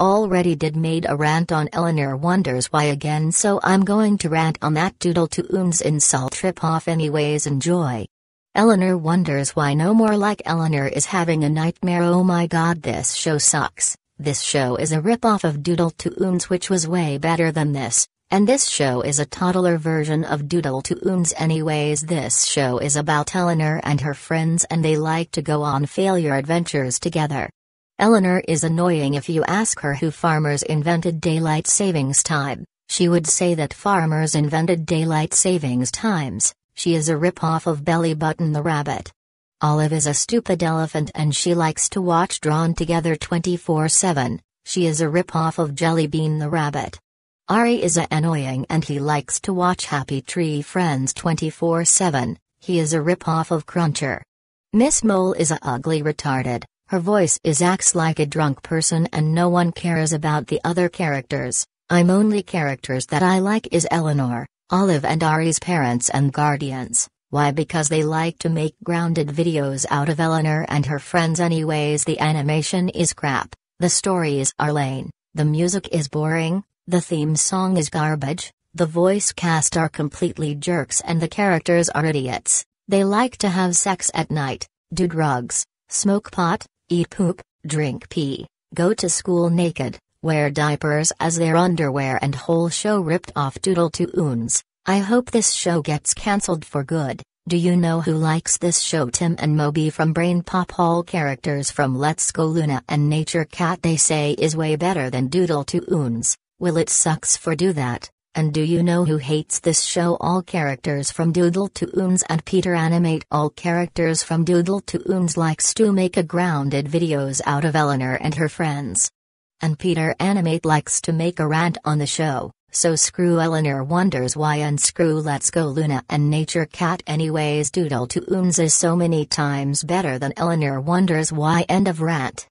Already did made a rant on Eleanor wonders why again so I'm going to rant on that doodle to Oon's insult trip off anyways enjoy. Eleanor wonders why no more like Eleanor is having a nightmare oh my god this show sucks, this show is a rip off of Doodle to Oon's which was way better than this, and this show is a toddler version of Doodle to Oon's anyways this show is about Eleanor and her friends and they like to go on failure adventures together. Eleanor is annoying if you ask her who farmers invented daylight savings time. She would say that farmers invented daylight savings times. She is a ripoff of Belly Button the Rabbit. Olive is a stupid elephant and she likes to watch Drawn Together 24 7. She is a ripoff of Jelly Bean the Rabbit. Ari is a annoying and he likes to watch Happy Tree Friends 24 7. He is a ripoff of Cruncher. Miss Mole is a ugly retarded. Her voice is acts like a drunk person and no one cares about the other characters. I'm only characters that I like is Eleanor, Olive and Ari's parents and guardians. Why because they like to make grounded videos out of Eleanor and her friends anyways the animation is crap, the stories are lame, the music is boring, the theme song is garbage, the voice cast are completely jerks and the characters are idiots. They like to have sex at night, do drugs, smoke pot, eat poop, drink pee, go to school naked, wear diapers as their underwear and whole show ripped off doodle to oons. I hope this show gets cancelled for good. Do you know who likes this show? Tim and Moby from Brain Pop Hall characters from Let's Go Luna and Nature Cat they say is way better than Doodle to Oons. Will it sucks for do that? And do you know who hates this show? All characters from Doodle to Oons and Peter animate all characters from Doodle to Oons likes to make a grounded videos out of Eleanor and her friends. And Peter animate likes to make a rant on the show, so screw Eleanor wonders why and screw Let's Go Luna and Nature Cat anyways Doodle to Oons is so many times better than Eleanor wonders why end of rant.